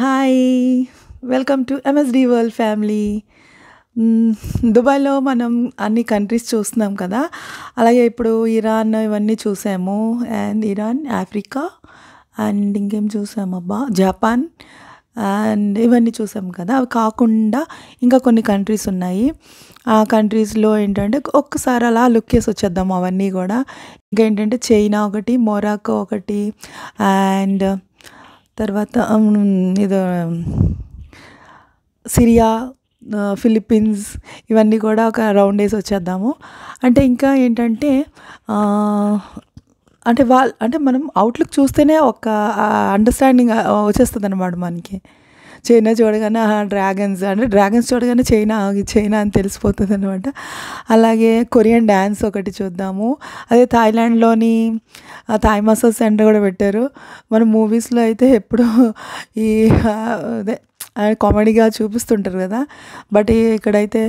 Hi welcome to MSD world family దుబాయ్లో మనం అన్ని కంట్రీస్ చూస్తున్నాం కదా అలాగే ఇప్పుడు ఇరాన్ ఇవన్నీ చూసాము అండ్ ఇరాన్ ఆఫ్రికా అండ్ ఇంకేం చూసామబ్బా జపాన్ అండ్ ఇవన్నీ చూసాం కదా అవి కాకుండా ఇంకా కొన్ని కంట్రీస్ ఉన్నాయి ఆ కంట్రీస్లో ఏంటంటే ఒక్కసారి అలా లుక్ చేసి వచ్చేద్దాం అవన్నీ కూడా ఇంకా ఏంటంటే చైనా ఒకటి మొరాకో ఒకటి అండ్ తర్వాత ఇదో సిరియా ఫిలిప్పీన్స్ ఇవన్నీ కూడా ఒక రౌండ్ వేసి వచ్చేద్దాము అంటే ఇంకా ఏంటంటే అంటే వాళ్ళ అంటే మనం అవుట్లుక్ చూస్తేనే ఒక అండర్స్టాండింగ్ వచ్చేస్తుంది అనమాట మనకి చైనా చూడగానే డ్రాగన్స్ అంటే డ్రాగన్స్ చూడగానే చైనా చైనా అని తెలిసిపోతుంది అనమాట అలాగే కొరియన్ డ్యాన్స్ ఒకటి చూద్దాము అదే థాయిలాండ్లోని ఆ థాయ్ మసాజ్ సెంటర్ కూడా పెట్టారు మన మూవీస్లో అయితే ఎప్పుడూ ఈ అదే కామెడీగా చూపిస్తుంటారు కదా బట్ ఇక్కడైతే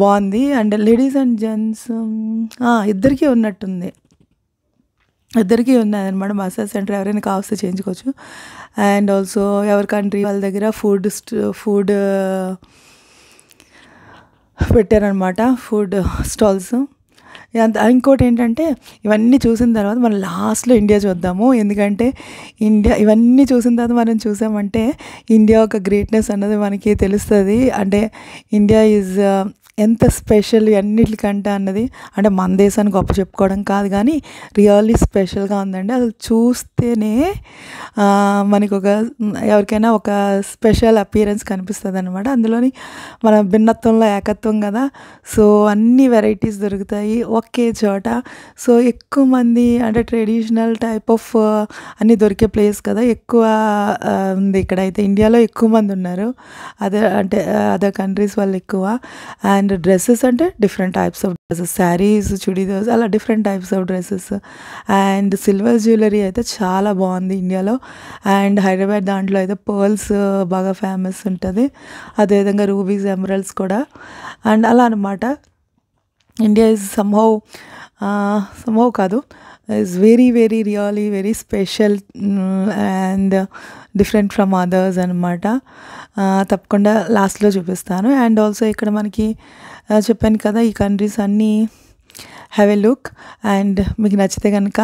బాగుంది అండ్ లేడీస్ అండ్ జెంట్స్ ఇద్దరికీ ఉన్నట్టుంది ఇద్దరికీ ఉన్నాయి అనమాట మసాజ్ సెంటర్ ఎవరైనా కావస్తే చేయించుకోవచ్చు అండ్ ఆల్సో ఎవరి కంట్రీ వాళ్ళ దగ్గర ఫుడ్ ఫుడ్ పెట్టారనమాట ఫుడ్ స్టాల్స్ ఇంకోటి ఏంటంటే ఇవన్నీ చూసిన తర్వాత మనం లాస్ట్లో ఇండియా చూద్దాము ఎందుకంటే ఇండియా ఇవన్నీ చూసిన తర్వాత మనం చూసామంటే ఇండియా యొక్క గ్రేట్నెస్ అన్నది మనకి తెలుస్తుంది అంటే ఇండియా ఈజ్ ఎంత స్పెషల్ అన్నిటికంటే అన్నది అంటే మన దేశాన్ని గొప్ప చెప్పుకోవడం కాదు కానీ రియల్లీ స్పెషల్గా ఉందండి అసలు చూస్తేనే మనకు ఒక ఎవరికైనా ఒక స్పెషల్ అపీరెన్స్ కనిపిస్తుంది అనమాట అందులోని మన భిన్నత్వంలో ఏకత్వం కదా సో అన్ని వెరైటీస్ దొరుకుతాయి ఒకే చోట సో ఎక్కువ మంది అంటే ట్రెడిషనల్ టైప్ ఆఫ్ అన్నీ దొరికే ప్లేస్ కదా ఎక్కువ ఉంది ఇక్కడ అయితే ఇండియాలో ఎక్కువ మంది ఉన్నారు అదర్ అంటే అదర్ కంట్రీస్ వాళ్ళు ఎక్కువ అండ్ అండ్ డ్రెస్సెస్ అంటే different types of dresses saris churidars అలా different types of dresses and silver jewellery అయితే చాలా బాగుంది ఇండియాలో అండ్ హైదరాబాద్ దాంట్లో అయితే పర్ల్స్ బాగా ఫేమస్ ఉంటుంది అదేవిధంగా రూబీస్ ఎమరల్స్ కూడా అండ్ అలా అనమాట ఇండియా ఇస్ సంహౌ సంహౌ కాదు is very very really very special and different from others అనమాట తప్పకుండా లాస్ట్లో చూపిస్తాను అండ్ ఆల్సో ఇక్కడ మనకి చెప్పాను కదా ఈ కంట్రీస్ అన్నీ హ్యావ్ ఎ లుక్ అండ్ మీకు నచ్చితే కనుక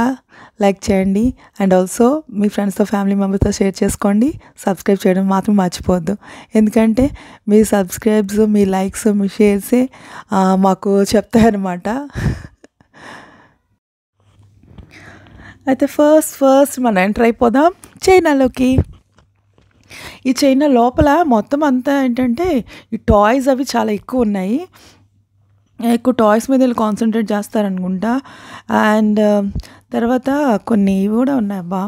లైక్ చేయండి అండ్ ఆల్సో మీ ఫ్రెండ్స్తో ఫ్యామిలీ మెంబర్తో షేర్ చేసుకోండి సబ్స్క్రైబ్ చేయడం మాత్రం మర్చిపోవద్దు ఎందుకంటే మీ సబ్స్క్రైబ్స్ మీ లైక్స్ మీ షేర్సే మాకు చెప్తారనమాట అయితే ఫస్ట్ ఫస్ట్ మనం ఎంటర్ అయిపోదాం చైనాలోకి ఈ చైనా లోపల మొత్తం అంతా ఏంటంటే ఈ టాయ్స్ అవి చాలా ఎక్కువ ఉన్నాయి ఎక్కువ టాయ్స్ మీద వీళ్ళు కాన్సన్ట్రేట్ చేస్తారనుకుంటా అండ్ తర్వాత కొన్ని ఇవి కూడా ఉన్నాయి అబ్బా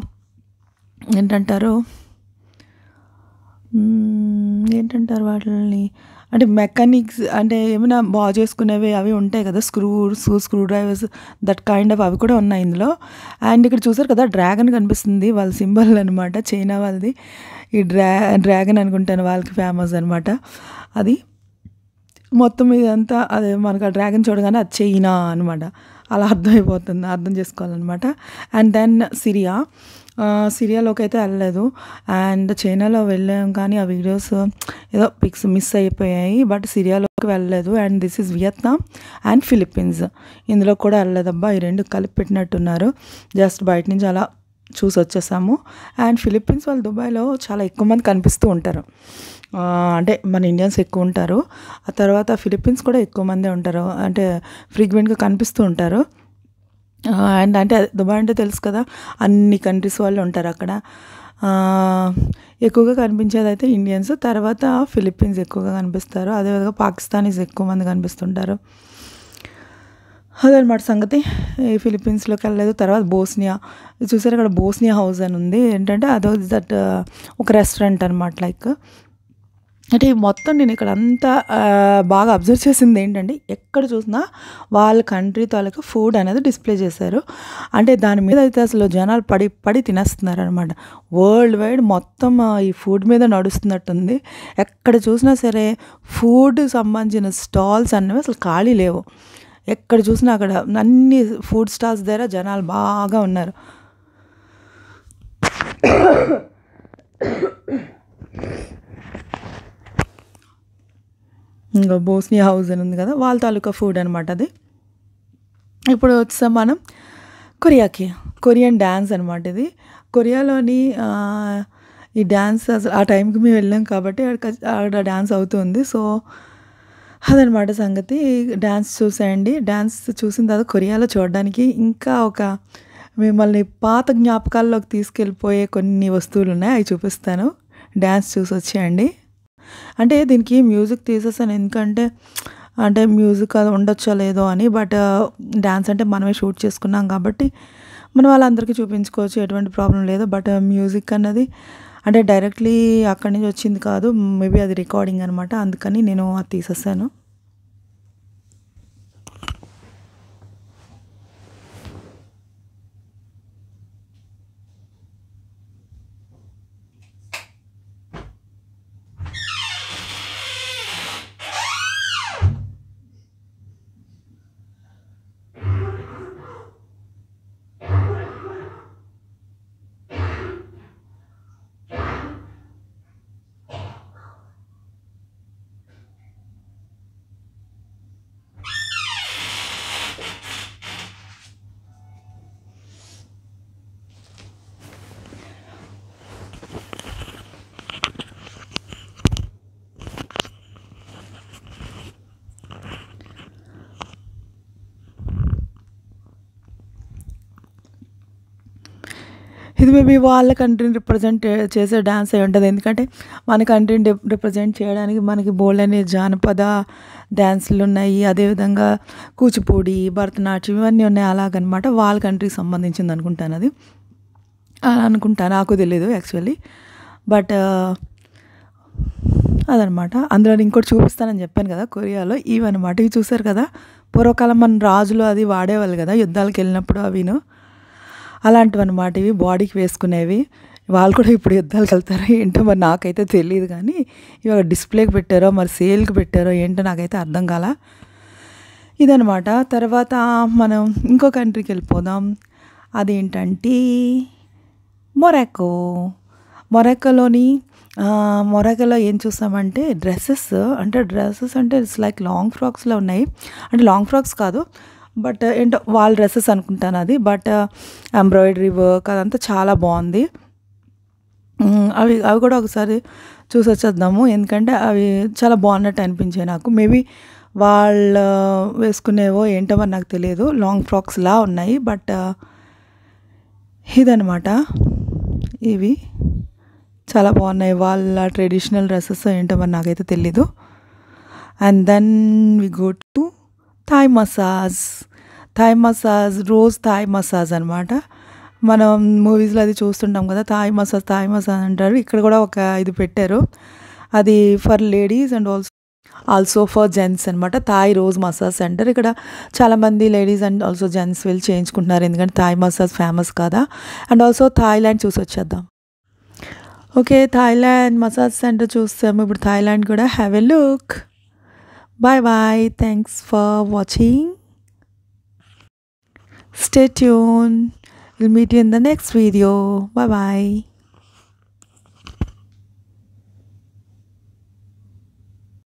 ఏంటంటారు ఏంటంటారు వాటిని అంటే మెకానిక్స్ అంటే ఏమైనా బాగు చేసుకునేవి అవి ఉంటాయి కదా screws screwdrivers that kind of అవి కూడా ఉన్నాయి ఇందులో అండ్ ఇక్కడ చూసారు కదా డ్రాగన్ కనిపిస్తుంది వాళ్ళ సింబల్ అనమాట చైనా వాళ్ళది ఈ డ్రా డ్రాగన్ అనుకుంటాను వాళ్ళకి ఫేమస్ అనమాట అది మొత్తం ఇదంతా అదే మనకు ఆ డ్రాగన్ చూడగానే అది చైనా అనమాట అలా అర్థమైపోతుంది అర్థం చేసుకోవాలన్నమాట అండ్ దెన్ సిరియా సిరియాలోకి అయితే వెళ్ళలేదు అండ్ చైనాలో వెళ్ళాం కానీ ఆ వీడియోస్ ఏదో పిక్స్ మిస్ అయిపోయాయి బట్ సిరియాలోకి వెళ్ళలేదు and this is Vietnam and Philippines ఇందులో కూడా వెళ్ళలేదబ్బా ఈ రెండు కలిపి పెట్టినట్టున్నారు జస్ట్ బయట నుంచి అలా చూసి వచ్చేసాము అండ్ ఫిలిప్పీన్స్ వాళ్ళు దుబాయ్లో చాలా ఎక్కువ మంది కనిపిస్తూ ఉంటారు అంటే మన ఇండియన్స్ ఎక్కువ ఉంటారు ఆ తర్వాత ఫిలిప్పీన్స్ కూడా ఎక్కువ మందే ఉంటారు అంటే ఫ్రీక్వెంట్గా కనిపిస్తూ ఉంటారు అండ్ అంటే దుబాయ్ అంటే తెలుసు కదా అన్ని కంట్రీస్ వాళ్ళు ఉంటారు అక్కడ ఎక్కువగా కనిపించేది అయితే ఇండియన్స్ తర్వాత ఫిలిప్పీన్స్ ఎక్కువగా కనిపిస్తారు అదేవిధంగా పాకిస్తానీస్ ఎక్కువ మంది కనిపిస్తుంటారు అదనమాట సంగతి ఈ ఫిలిప్పీన్స్లోకి వెళ్ళలేదు తర్వాత బోస్నియా చూసారు ఇక్కడ బోస్నియా హౌస్ అని ఉంది ఏంటంటే అదో దట్ ఒక రెస్టారెంట్ అనమాట లైక్ అంటే మొత్తం నేను ఇక్కడ అంతా బాగా అబ్జర్వ్ చేసింది ఏంటంటే ఎక్కడ చూసినా వాళ్ళ కంట్రీ తాలూకా ఫుడ్ అనేది డిస్ప్లే చేశారు అంటే దాని మీద అయితే అసలు జనాలు పడి పడి తినేస్తున్నారు అనమాట వరల్డ్ వైడ్ మొత్తం ఈ ఫుడ్ మీద నడుస్తున్నట్టుంది ఎక్కడ చూసినా సరే ఫుడ్ సంబంధించిన స్టాల్స్ అనేవి అసలు ఖాళీ లేవు ఎక్కడ చూసినా అక్కడ అన్ని ఫుడ్ స్టాల్స్ దగ్గర జనాలు బాగా ఉన్నారు ఇంకా బోస్ని హౌస్ అని ఉంది కదా వాళ్ళ తాలూకా ఫుడ్ అనమాట అది ఇప్పుడు వచ్చాం మనం కొరియాకి కొరియన్ డ్యాన్స్ అనమాట ఇది కొరియాలోని ఈ డ్యాన్స్ అసలు ఆ టైంకి మేము వెళ్ళాం కాబట్టి అక్కడ అక్కడ డ్యాన్స్ అవుతుంది సో అదనమాట సంగతి డ్యాన్స్ చూసేయండి డ్యాన్స్ చూసిన తర్వాత కొరియాలో చూడడానికి ఇంకా ఒక మిమ్మల్ని పాత జ్ఞాపకాల్లోకి తీసుకెళ్ళిపోయే కొన్ని వస్తువులు ఉన్నాయి అవి చూపిస్తాను డ్యాన్స్ చూసి వచ్చేయండి అంటే దీనికి మ్యూజిక్ తీసేసాను ఎందుకంటే అంటే మ్యూజిక్ అది ఉండొచ్చో లేదో అని బట్ డ్యాన్స్ uh, అంటే మనమే షూట్ చేసుకున్నాం కాబట్టి మనం వాళ్ళందరికీ చూపించుకోవచ్చు ఎటువంటి ప్రాబ్లం లేదు బట్ మ్యూజిక్ uh, అన్నది అంటే డైరెక్ట్లీ అక్కడి నుంచి వచ్చింది కాదు మేబీ అది రికార్డింగ్ అనమాట అందుకని నేను అది తీసేసాను ఇది మేబీ వాళ్ళ కంట్రీని రిప్రజెంట్ చేసే డ్యాన్స్ అయి ఉంటుంది ఎందుకంటే మన కంట్రీని రిప్రజెంట్ చేయడానికి మనకి బోల్డ్ అనే జానపద డ్యాన్సులు ఉన్నాయి అదేవిధంగా కూచిపూడి భరతనాట్యం ఇవన్నీ ఉన్నాయి అలాగనమాట వాళ్ళ కంట్రీకి సంబంధించింది అనుకుంటాను అది అలా అనుకుంటాను నాకు తెలియదు యాక్చువల్లీ బట్ అదనమాట అందులో ఇంకోటి చూపిస్తానని చెప్పాను కదా కొరియాలో ఇవి అనమాట ఇవి చూసారు కదా పూర్వకాలం మన రాజులు అది వాడేవాళ్ళు కదా యుద్ధాలకు వెళ్ళినప్పుడు అవిను అలాంటివన్నమాట ఇవి బాడీకి వేసుకునేవి వాళ్ళు కూడా ఇప్పుడు యుద్ధాలు వెళ్తారో ఏంటో మరి నాకైతే తెలియదు కానీ ఇవి డిస్ప్లేకి పెట్టారో మరి సేల్కి పెట్టారో ఏంటో నాకైతే అర్థం కాల ఇదనమాట తర్వాత మనం ఇంకో కంట్రీకి వెళ్ళిపోదాం అదేంటంటే మొరాకో మొరాకోలోని మొరాకోలో ఏం చూసామంటే డ్రెస్సెస్ అంటే డ్రెస్సెస్ అంటే ఇట్స్ లైక్ లాంగ్ ఫ్రాక్స్లో ఉన్నాయి అంటే లాంగ్ ఫ్రాక్స్ కాదు బట్ uh, ఏంటో వాళ్ళ డ్రెస్సెస్ అనుకుంటాను అది బట్ ఎంబ్రాయిడరీ uh, వర్క్ అదంతా చాలా బాగుంది అవి అవి కూడా ఒకసారి వచ్చేద్దాము ఎందుకంటే అవి చాలా బాగున్నట్టు అనిపించాయి నాకు మేబీ వాళ్ళు uh, వేసుకునేవో ఏంటో అని నాకు తెలియదు లాంగ్ ఫ్రాక్స్లా ఉన్నాయి బట్ ఇదనమాట ఇవి చాలా బాగున్నాయి వాళ్ళ ట్రెడిషనల్ డ్రెస్సెస్ ఏంటో మరి నాకైతే తెలీదు and then we go to Thai massage Thai massage Rose Thai massage అనమాట మనం మూవీస్లో అది చూస్తుంటాం కదా థాయ్ మసాజ్ థాయ్ మసాజ్ అంటారు ఇక్కడ కూడా ఒక ఇది పెట్టారు అది for ladies and also also for gents అనమాట థాయ్ రోజ్ మసాజ్ సెంటర్ ఇక్కడ చాలామంది లేడీస్ అండ్ ఆల్సో జెంట్స్ వెళ్ళి చేయించుకుంటున్నారు ఎందుకంటే థాయ్ మసాజ్ ఫేమస్ కదా అండ్ ఆల్సో థాయిలాండ్ చూసి వచ్చేద్దాం ఓకే థాయిలాండ్ మసాజ్ సెంటర్ చూస్తాము ఇప్పుడు థాయిలాండ్ కూడా have a look Bye bye. Thanks for watching. Stay tuned. We'll meet you in the next video. Bye bye.